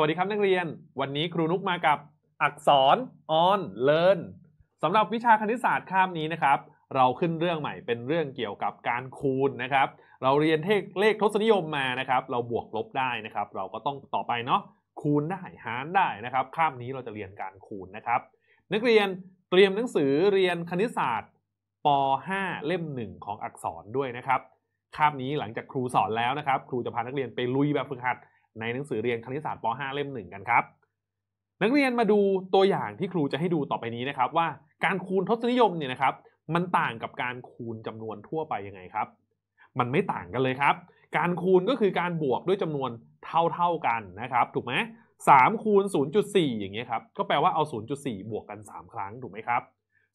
วัสดีครับนักเรียนวันนี้ครูนุกมากับอักษร on learn สำหรับวิชาคณิตศาสตร์ข้ามนี้นะครับเราขึ้นเรื่องใหม่เป็นเรื่องเกี่ยวกับการคูณนะครับเราเรียนเลขทศนิยมมานะครับเราบวกลบได้นะครับ เราก็ต้องต่อไปเนาะคูณได้หารได้นะครับข้ามนี้เราจะเรียนการคูณนะครับนักเรียนเตรียมหนังสือเรียนคณิตศาสตร์ป .5 เล่ม 1 ของอักษรด้วยนะครับคาบนี้หลังจากครูสอนแล้วนะครับครูจะพานักเรียนไปลุยแบบฝึกหัดในหนังสือเรียนคณิตศาสตร์ป .5 เล่มหนึ่งกันครับนักเรียนมาดูตัวอย่างที่ครูจะให้ดูต่อไปนี้นะครับว่าการคูณทศนิยมเนี่ยนะครับมันต่างกับการคูณจำนวนทั่วไปยังไงครับ มันไม่ต่างกันเลยครับ การคูณก็คือการบวกด้วยจำนวนเท่า ๆ กันนะครับ ถูกไหมสามคูณ0.4 อย่างเงี้ยครับก็แปลว่าเอา 0.4 บวกกัน 3 ครั้งถูกไหมครับ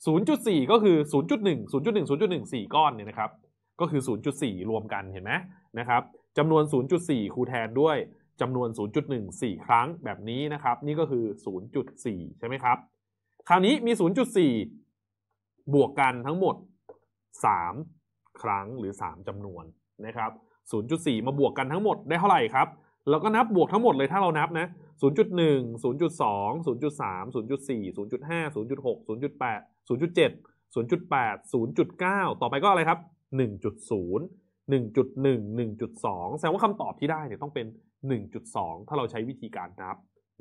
0.4 ก็คือ 0.1 0.1 0.1 4 ก้อนเนี่ยนะครับก็คือ 0.4 รวมกันเห็นไหมนะครับจำนวน 0.4 คูณแทนด้วยจำนวน 0.14 ครั้งแบบนี้ นะครับ นี่ก็คือ 0.4 ใช่ไหมครับ คราวนี้มี 0.4 บวกกันทั้งหมด 3 ครั้งหรือ 3จำนวน นะครับ 0.4 มาบวกกันทั้งหมด ได้เท่าไหร่ครับเราก็นับบวกทั้งหมดเลย ถ้าเรานับนะ 0.1 0.2 0.3 0.4 0.5 0.6 0.8 0.7 0.8 0.9 ต่อไปก็อะไรครับ 1.0 1.1 1.2 แสดงว่าคำตอบที่ได้เนี่ย ต้องเป็น1.2 ถ้าเราใช้วิธีการนับ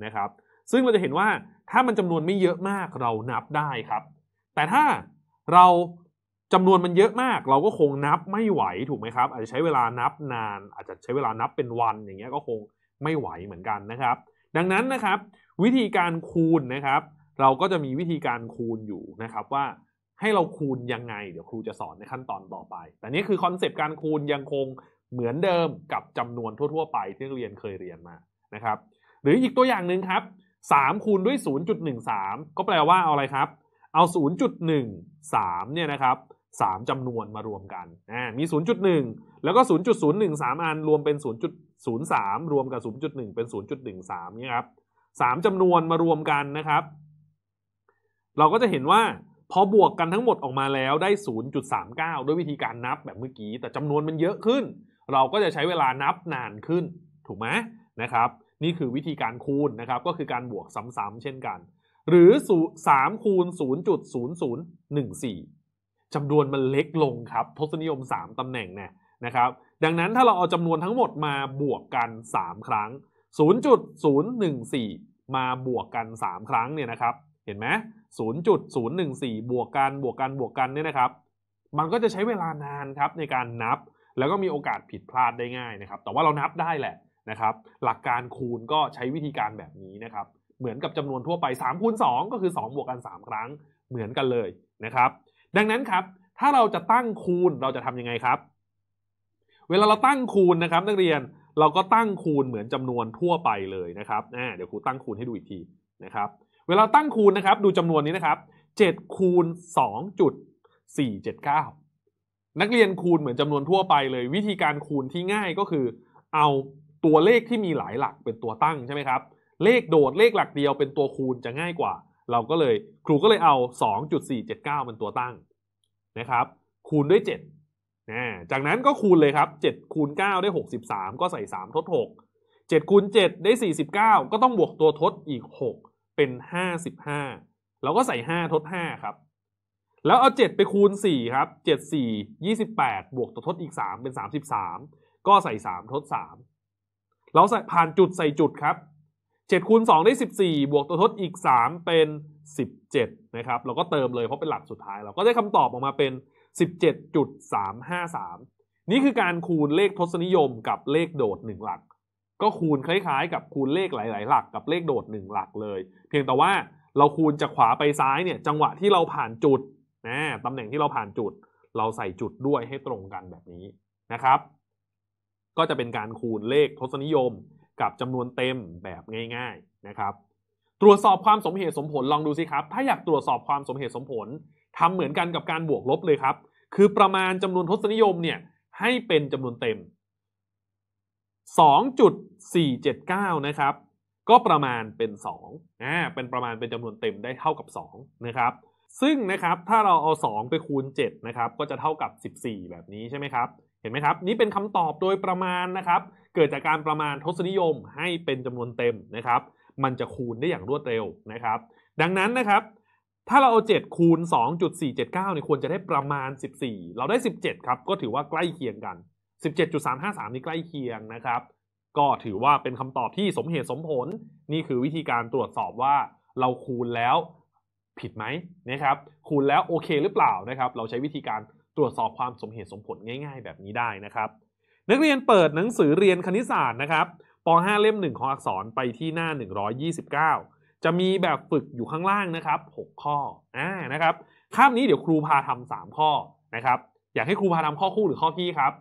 นะครับ ซึ่งเราจะเห็นว่าถ้ามันจำนวนไม่เยอะมากเรานับได้ครับ แต่ถ้าเราจำนวนมันเยอะมาก เราก็คงนับไม่ไหวถูกไหมครับ อาจจะใช้เวลานับนาน อาจจะใช้เวลานับเป็นวันอย่างเงี้ยก็คงไม่ไหวเหมือนกันนะครับ ดังนั้นนะครับวิธีการคูณนะครับ เราก็จะมีวิธีการคูณอยู่นะครับว่าให้เราคูณยังไงเดี๋ยวครูจะสอนในขั้นตอนต่อไป แต่นี้คือคอนเซปต์การคูณยังคงเหมือนเดิมกับจำนวนทั่วๆไปที่เรียนเคยเรียนมานะครับ หรืออีกตัวอย่างหนึ่งครับ 3 คูณด้วย 0.13 ก็แปลว่าเอาอะไรครับ เอา 0.13เนี่ยนะครับ3จำนวนมารวมกันอ่มี 0.1 แล้วก็0.013อันรวมเป็น 0.03 รวมกับ 0.1 เป็น 0.13นี่ครับ3จำนวนมารวมกันนะครับ เราก็จะเห็นว่าพอบวกกันทั้งหมดออกมาแล้วได้ 0.39 ด้วยวิธีการนับแบบเมื่อกี้แต่จำนวนมันเยอะขึ้นเราก็จะใช้เวลานับนานขึ้น ถูกไหมนะครับนี่คือวิธีการคูณนะครับก็คือการบวกซ้ำๆเช่นกัน หรือ 3 คูณ 0.0014จำนวนมันเล็กลงครับทศนิยม3ตำแหน่งเนี่ยนะครับ ดังนั้นถ้าเราเอาจำนวนทั้งหมดมาบวกกัน 3 ครั้ง 0.014 มาบวกกัน 3 ครั้งเนี่ยนะครับ เห็นไหม0.014 บวกกันบวกกันบวกกันเนี่ยนะครับ มันก็จะใช้เวลานานครับในการนับแล้วก็มีโอกาสผิดพลาดได้ง่ายนะครับ แต่ว่าเรานับได้แหละนะครับ หลักการคูณก็ใช้วิธีการแบบนี้นะครับ เหมือนกับจำนวนทั่วไป3คูณ2ก็คือ 2 บวกกัน3ครั้ง เหมือนกันเลยนะครับ ดังนั้นครับ ถ้าเราจะตั้งคูณเราจะทํำยังไงครับ เวลาเราตั้งคูณ นะครับ นักเรียน เราก็ตั้งคูณเหมือนจำนวนทั่วไปเลยนะครับ เดี๋ยวครูตั้งคูณให้ดูอีกทีนะครับ เวลาตั้งคูณนะครับ ดูจำนวนนี้นะครับ7คูณ2.479นักเรียนคูณเหมือนจำนวนทั่วไปเลยวิธีการคูณที่ง่ายก็คือ เอาตัวเลขที่มีหลายหลักเป็นตัวตั้งใช่ไหมครับ เลขโดดเลขหลักเดียวเป็นตัวคูณจะง่ายกว่า เราก็เลยครูก็เลยเอา2.479เป็นตัวตั้งนะครับ คูณด้วย7นะจากนั้นก็คูณเลยครับ7คูณ9ได้63ก็ใส่3ทด6 7คูณ7ได้49ก็ต้องบวกตัวทดอีก 6 เป็น 55แล้วก็ใส่5ทด5ครับแล้วเอา 7 ไปคูณ 4 ครับ7 4 28 บวกตัวทดอีก 3 เป็น 33 ก็ใส่ 3 ทด 3 เราใส่ผ่านจุดใส่จุดครับ7คูณ2ได้14 บวกตัวทดอีก 3 เป็น 17 นะครับ เราก็เติมเลยเพราะเป็นหลักสุดท้าย เราก็ได้คำตอบออกมาเป็น 17.353 นี่คือการคูณเลขทศนิยมกับเลขโดด1หลัก ก็คูณคล้ายๆ กับคูณเลขหลายๆหลักกับเลขโดด1หลักเลย เพียงแต่ว่าเราคูณจากขวาไปซ้ายเนี่ยจังหวะที่เราผ่านจุดนะตำแหน่งที่เราผ่านจุดเราใส่จุดด้วยให้ตรงกันแบบนี้นะครับ ก็จะเป็นการคูณเลขทศนิยม กับจำนวนเต็มแบบง่าย ๆนะครับ ตรวจสอบความสมเหตุสมผลลองดูสิครับ ถ้าอยากตรวจสอบความสมเหตุสมผลทำเหมือนกันกับการบวกลบเลยครับ คือประมาณจำนวนทศนิยมเนี่ยให้เป็นจำนวนเต็ม2.479นะครับ ก็ประมาณเป็น2อ่าเป็นประมาณเป็นจำนวนเต็มได้เท่ากับ 2 นะครับซึ่งนะครับถ้าเราเอา 2 ไปคูณ7นะครับก็จะเท่ากับ 14แบบนี้ใช่ไหมครับเห็นไหมครับนี่เป็นคำตอบโดยประมาณนะครับ เกิดจากการประมาณทศนิยมให้เป็นจำนวนเต็มนะครับ มันจะคูณได้อย่างรวดเร็วนะครับ ดังนั้นนะครับ ถ้าเราเอา7คูณ2.479เนี่ยควรจะได้ประมาณ 14เราได้17ครับก็ถือว่าใกล้เคียงกัน17.353นี่ใกล้เคียงนะครับ ก็ถือว่าเป็นคำตอบที่สมเหตุสมผล นี่คือวิธีการตรวจสอบว่าเราคูณแล้วผิดไหมนะครับ คูณแล้วโอเคหรือเปล่านะครับ เราใช้วิธีการตรวจสอบความสมเหตุสมผลง่ายๆ แบบนี้ได้นะครับ นักเรียนเปิดหนังสือเรียนคณิตศาสตร์นะครับป .5 เล่ม1ของอักษรไปที่หน้า 129 จะมีแบบฝึกอยู่ข้างล่างนะครับ 6 ข้ออ่านะครับคาบนี้เดี๋ยวครูพาทำ3ข้อนะครับ อยากให้ครูพาทำข้อคู่หรือข้อคี่ครับ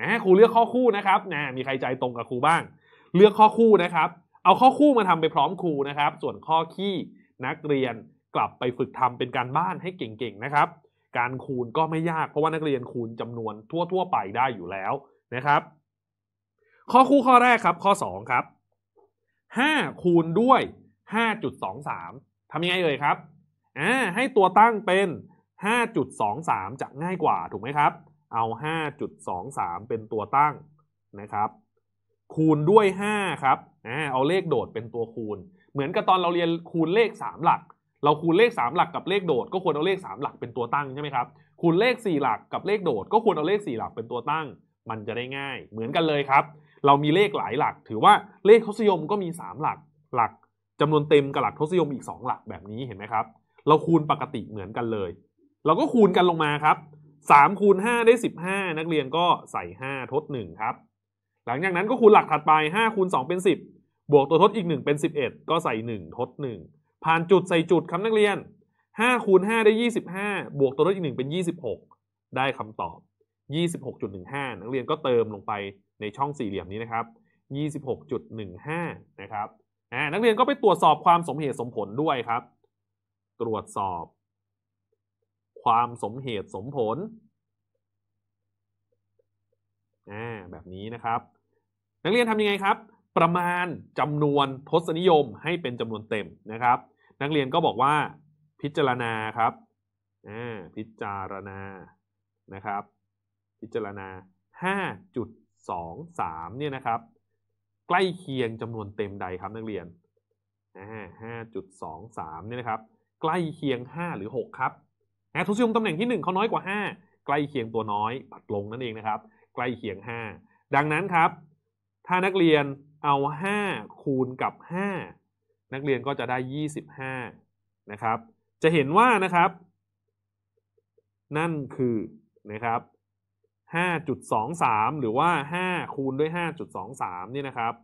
อ่ครูเลือกข้อคู่นะครับนะมีใครใจตรงกับครูบ้าง เลือกข้อคู่นะครับ เอาข้อคู่มาทำไปพร้อมครูนะครับ ส่วนข้อขี้นักเรียนกลับไปฝึกทำเป็นการบ้านให้เก่งๆ นะครับ การคูณก็ไม่ยากเพราะว่านักเรียนคูณจำนวนทั่ว ๆ ไปได้อยู่แล้วนะครับ ข้อคู่ข้อแรกครับ ข้อ2ครับ5 คูณด้วย 5.23ทำยังไงเอ่ยครับ อ่าให้ตัวตั้งเป็น 5.23จะง่ายกว่าถูกไหมครับ เอา5.23 เป็นตัวตั้งนะครับ คูณด้วย5ครับ อ่าเอาเลขโดดเป็นตัวคูณเหมือนกับตอนเราเรียนคูณเลข 3 หลักเราคูณเลข 3 หลักกับเลขโดด ก็ควรเอาเลข3หลักเป็นตัวตั้งใช่ไหมครับ คูณเลข 4 หลักกับเลขโดด ก็ควรเอาเลข 4 หลักเป็นตัวตั้ง มันจะได้ง่าย เหมือนกันเลยครับ เรามีเลขหลายหลัก ถือว่าเลขทศยมก็มี 3 หลัก หลักจำนวนเต็มกับหลักทศยมอีก 2 หลักแบบนี้เห็นไหมครับ เราคูณปกติเหมือนกันเลย เราก็คูณกันลงมาครับ3คูณ5ได้15 นักเรียนก็ใส่ 5 ทด1ครับหลังจากนั้นก็คูณหลักถัดไป5คูณ2เป็น10 บวกตัวทดอีก 1 เป็น 11 ก็ใส่1ทด1ผ่านจุดใส่จุดครับนักเรียน5คูณ5ได้25บวกตัวเลขอีกหนึ่งเป็น 26 ได้คำตอบ 26.15 นักเรียนก็เติมลงไปในช่องสี่เหลี่ยมนี้นะครับ 26.15 นะครับนักเรียนก็ไปตรวจสอบความสมเหตุสมผลด้วยครับ ตรวจสอบ ความสมเหตุสมผล แบบนี้นะครับ นักเรียนทำยังไงครับประมาณจำนวนทศนิยมให้เป็นจำนวนเต็มนะครับ นักเรียนก็บอกว่าพิจารณาครับ พิจารณา นะครับ พิจารณา 5.23เนี่ยนะครับ ใกล้เคียงจำนวนเต็มใดครับนักเรียน5.23เนี่ยนะครับ ใกล้เคียง5หรือ6ครับทศนิยมตำแหน่งที่1เขาน้อยกว่า5ใกล้เคียงตัวน้อยปัดลง นั่นเองนะครับใกล้เคียง 5 ดังนั้นครับ ถ้านักเรียนเอาห้าคูณกับห้านักเรียนก็จะได้ยี่สิบห้านะครับ จะเห็นว่านะครับ นั่นคือนะครับห้าจุดสองสามหรือว่าห้าคูณด้วยห้าจุดสองสามนี่นะครับ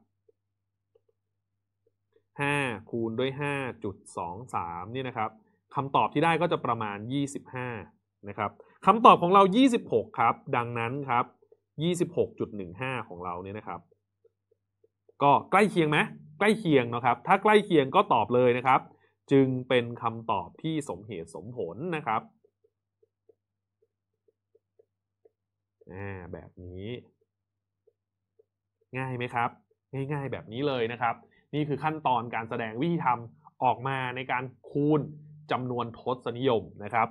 ห้าคูณด้วยห้าจุดสองสามนี่นะครับคำตอบที่ได้ก็จะประมาณยี่สิบห้านะครับคำตอบของเรา 26 ครับ ดังนั้นครับ26.15 ของเราเนี่ยนะครับก็ใกล้เคียงไหมใกล้เคียงนะครับ ถ้าใกล้เคียงก็ตอบเลยนะครับ จึงเป็นคำตอบที่สมเหตุสมผลนะครับแบบนี้ ง่ายไหมครับ ง่ายๆ แบบนี้เลยนะครับ นี่คือขั้นตอนการแสดงวิธีทำออกมาในการคูณจำนวนทศนิยมนะครับ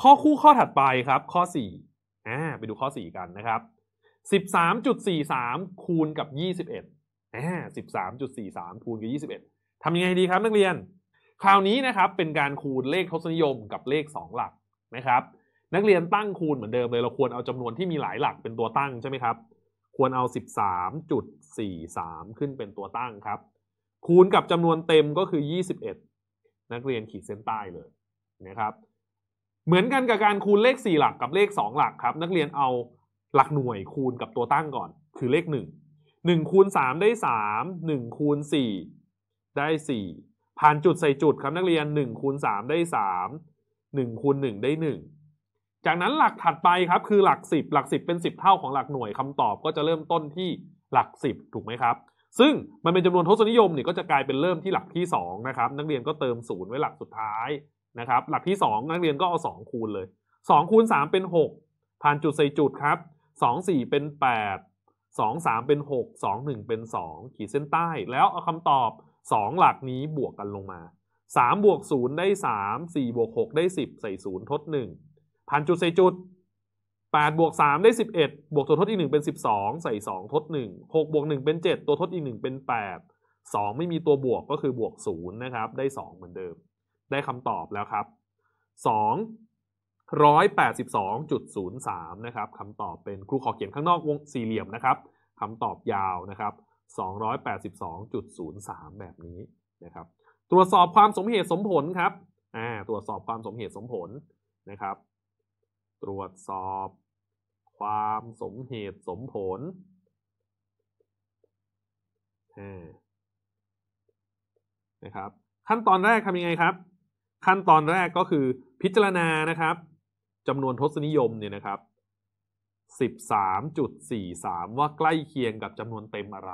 ข้อคู่ข้อถัดไปครับ ข้อ4อ่าไปดูข้อ4กันนะครับ13.43คูณกับ21สิบสามจุดสี่สามคูณกับยี่สิบเอ็ดทำยังไงดีครับ นักเรียนคราวนี้นะครับเป็นการคูณเลขทศนิยมกับเลขสองหลักนะครับ นักเรียนตั้งคูณเหมือนเดิมเลยเราควรเอาจำนวนที่มีหลายหลักเป็นตัวตั้งใช่ไหมครับควรเอาสิบสามจุดสี่สามขึ้นเป็นตัวตั้งครับ คูณกับจำนวนเต็มก็คือยี่สิบเอ็ดนักเรียนขีดเส้นใต้เลยนะครับ เหมือนกันกับการคูณเลขสี่หลักกับเลขสองหลักครับนักเรียนเอาหลักหน่วยคูณกับตัวตั้งก่อน คือเลขหนึ่ง1 คูณ3ได้ 3 1 คูณ 4 ได้ 4 ผ่านจุดใส่จุดครับนักเรียน 1 คูณ 3 ได้ 3 1 คูณ 1 ได้ 1 จากนั้นหลักถัดไปครับคือหลัก 10 หลัก 10 เป็น 10 เท่าของหลักหน่วยคำตอบก็จะเริ่มต้นที่หลัก 10 ถูกไหมครับ ซึ่งมันเป็นจำนวนทศนิยมเนี่ยก็จะกลายเป็นเริ่มที่หลักที่ 2 นะครับนักเรียนก็เติมศูนย์ไว้หลักสุดท้ายนะครับ หลักที่ 2 นักเรียนก็เอา2คูณเลย2คูณ3เป็น 6 ผ่านจุดใส่จุดครับ 2 4 เป็น8สองสามเป็นหกสองหนึ่งเป็นสองขีดเส้นใต้ แล้วเอาคำตอบสองหลักนี้บวกกันลงมาสามบวกศูนย์ได้สามสี่บวกหกได้สิบใส่ศูนย์ทดหนึ่งพันจุดใส่จุดแปดบวกสามได้สิบเอ็ดบวกตัวทดอีกหนึ่งเป็นสิบสองใส่สองทดหนึ่งหกบวกหนึ่งเป็นเจ็ดตัวทดอีกหนึ่งเป็นแปดสองไม่มีตัวบวกก็คือบวกศูนย์นะครับ ได้สองเหมือนเดิม ได้คำตอบแล้วครับสอง182.03นะครับคำตอบเป็นครูขอเขียนข้างนอกวงสี่เหลี่ยมนะครับคำตอบยาวนะครับ282.03 แบบนี้นะครับ ตรวจสอบความสมเหตุสมผลครับอ่าตรวจสอบความสมเหตุสมผลนะครับ ตรวจสอบความสมเหตุสมผลนะครับ ขั้นตอนแรกทำยังไงครับ ขั้นตอนแรกก็คือพิจารณานะครับจำนวนทศนิยมเนี่ยนะครับ13.43 ว่าใกล้เคียงกับจำนวนเต็มอะไร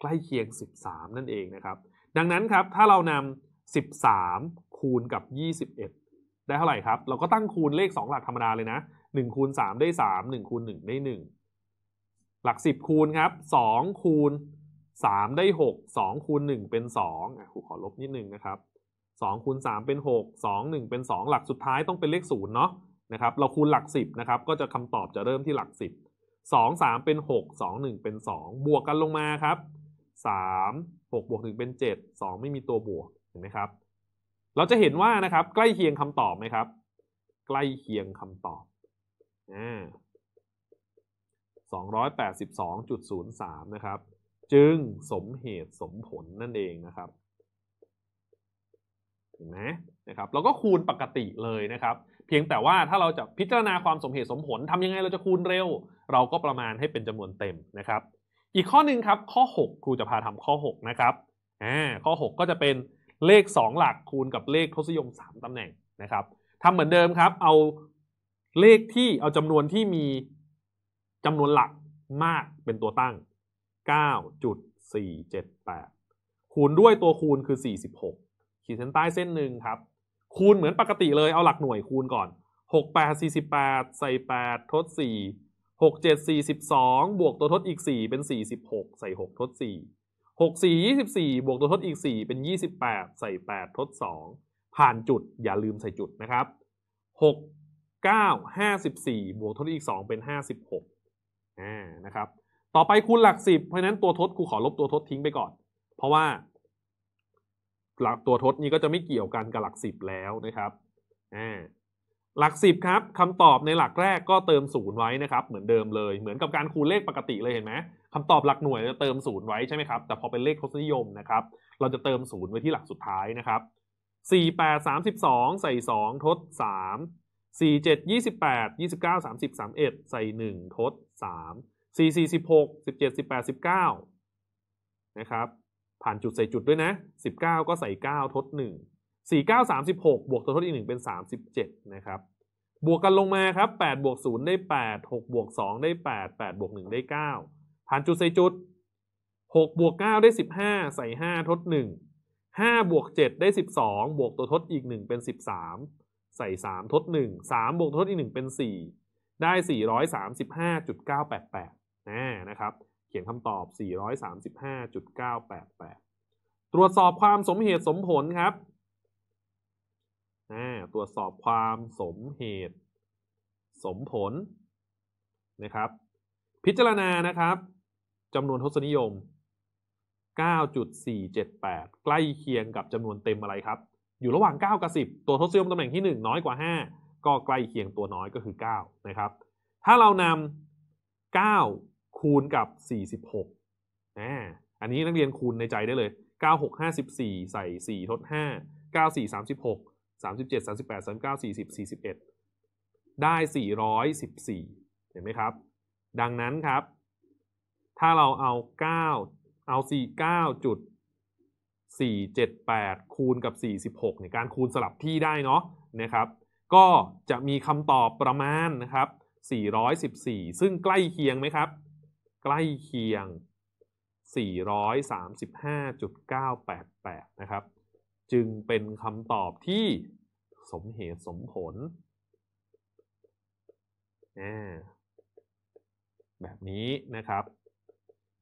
ใกล้เคียง13นั่นเองนะครับ ดังนั้นครับถ้าเรานำ13คูณกับ 21 ได้เท่าไหร่ครับเราก็ตั้งคูณเลข 2 หลักธรรมดาเลยนะ1คูณ3ได้3 1คูณ1ได้ 1 หลัก10คูณครับ2คูณ3ได้ 6 2คูณ1เป็น2อ่ะครูขอลบนิดนึงนะครับ2คูณ3เป็น6 2 1เป็น 2 หลักสุดท้ายต้องเป็นเลข0เนาะนะครับ เราคูณหลัก10นะครับ ก็จะคำตอบจะเริ่มที่หลัก10 2 3เป็น6 2 1เป็น 2 บวกกันลงมาครับ3 6บวก1เป็น7 2ไม่มีตัวบวก เห็นไหมครับ เราจะเห็นว่านะครับ ใกล้เคียงคำตอบไหมครับ ใกล้เคียงคำตอบอ่า282.03นะครับ จึงสมเหตุสมผลนั่นเองนะครับ เห็นไหมนะครับ เราก็คูณปกติเลยนะครับเพียงแต่ว่าถ้าเราจะพิจารณาความสมเหตุสมผล ทำยังไงเราจะคูณเร็ว เราก็ประมาณให้เป็นจำนวนเต็มนะครับ อีกข้อหนึ่งครับข้อ 6ครูจะพาทำข้อ6นะครับอ่าข้อ6ก็จะเป็นเลข 2 หลักคูณกับเลขทศนิยม3ตำแหน่งนะครับทำเหมือนเดิมครับ เอาเลขที่เอาจำนวนที่มีจำนวนหลักมากเป็นตัวตั้ง9.478คูณด้วยตัวคูณคือ46ขีดเส้นใต้เส้นหนึ่งครับคูณเหมือนปกติเลยเอาหลักหน่วยคูณก่อน 6 8 4 8 ใส่ 8 ทด 4 6 7 4 12 บวกตัวทดอีก 4 เป็น 46 ใส่ 6 ทด 4 6 4 24 บวกตัวทดอีก 4 เป็น 28 ใส่ 8 ทด 2 ผ่านจุดอย่าลืมใส่จุดนะครับ 6 9 54 บวกทดอีก 2 เป็น 56อ่านะครับ ต่อไปคูณหลัก 10 เพราะนั้นตัวทดครูขอลบตัวทดทิ้งไปก่อน เพราะว่าหลักตัวทดนี้ก็จะไม่เกี่ยวกันกับหลักสิบแล้วนะครับ หลักสิบครับคำตอบในหลักแรกก็เติมศูนย์ไว้นะครับ เหมือนเดิมเลย เหมือนกับการคูณเลขปกติเลยเห็นไหมคำตอบหลักหน่วยจะเติมศูนย์ไว้ใช่ไหมครับแต่พอเป็นเลขทศนิยมนะครับ เราจะเติมศูนย์ไว้ที่หลักสุดท้ายนะครับสี่แปดสามสิบสองใส่สองทดสามสี่เจ็ดยี่สิบแปดยี่สิบเก้าสามสิบสามเอ็ดใส่หนึ่งทดสามสี่สี่สิบหกสิบเจ็ดสิบแปดสิบเก้านะครับผ่านจุดใส่จุดด้วยนะ 19 ก็ใส่ 9 ทด 1 49 36 บวกตัวทดอีก1เป็น 37 นะครับ บวกกันลงมาครับ8บวก0ได้ 8 6บวก2ได้ 8 8บวก1ได้ 9 ผ่านจุดใส่จุด6บวก9ได้ 15 ใส่ 5 ทด 1 5บวก7ได้ 12 บวกตัวทดอีก1เป็น 13 ใส่ 3 ทด 1 3บวกตัวทดอีก1เป็น 4 ได้435.988 นะครับเขียนคำตอบ 435.988 ตรวจสอบความสมเหตุสมผลครับ ตรวจสอบความสมเหตุสมผลนะครับ พิจารณานะครับจำนวนทศนิยม 9.478 ใกล้เคียงกับจำนวนเต็มอะไรครับ อยู่ระหว่าง 9 กับ 10 ตัวทศนิยมตำแหน่งที่ 1 น้อยกว่า 5 ก็ใกล้เคียงตัวน้อยก็คือ 9 นะครับ ถ้าเรานำ 9คูณกับ 46อ่อันนี้นักเรียนคูณในใจได้เลย 96 54ใส่ 4 ทด 5 94 36 37 38 39 40 41 ได้ 414 เห็นไหมครับ ดังนั้นครับ ถ้าเราเอา9เอา49จุด478 คูณกับ 46เนี่ยการคูณสลับที่ได้เนาะนะครับ ก็จะมีคำตอบประมาณนะครับ414 ซึ่งใกล้เคียงไหมครับใกล้เคียง 435.988 นะครับ จึงเป็นคำตอบที่สมเหตุสมผล แบบนี้นะครับ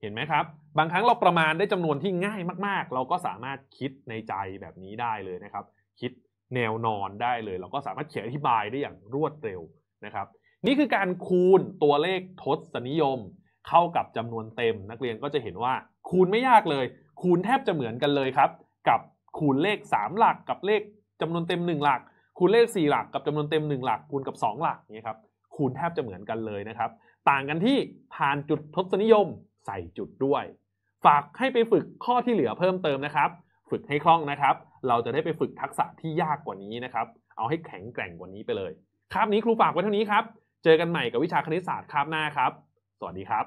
เห็นไหมครับ บางครั้งเราประมาณได้จำนวนที่ง่ายมากๆ เราก็สามารถคิดในใจแบบนี้ได้เลยนะครับ คิดแนวนอนได้เลย เราก็สามารถเขียนอธิบายได้อย่างรวดเร็วนะครับ นี่คือการคูณตัวเลขทศนิยมเข้ากับจำนวนเต็มนักเรียนก็จะเห็นว่า คูณไม่ยากเลย คูณแทบจะเหมือนกันเลยครับ กับคูณเลข 3 หลักกับเลขจำนวนเต็ม1หลักคูณเลข4หลักกับจำนวนเต็ม1หลัก คูณกับ 2 หลักนี่ครับคูณแทบจะเหมือนกันเลยนะครับ ต่างกันที่ผ่านจุดทศนิยมใส่จุดด้วย ฝากให้ไปฝึกข้อที่เหลือเพิ่มเติมนะครับ ฝึกให้คล่องนะครับ เราจะได้ไปฝึกทักษะที่ยากกว่านี้นะครับ เอาให้แข็งแกร่งกว่านี้ไปเลยคาบนี้ครูฝากไว้เท่านี้ครับเจอกันใหม่กับวิชาคณิตศาสตร์คาบหน้าครับ สวัสดีครับ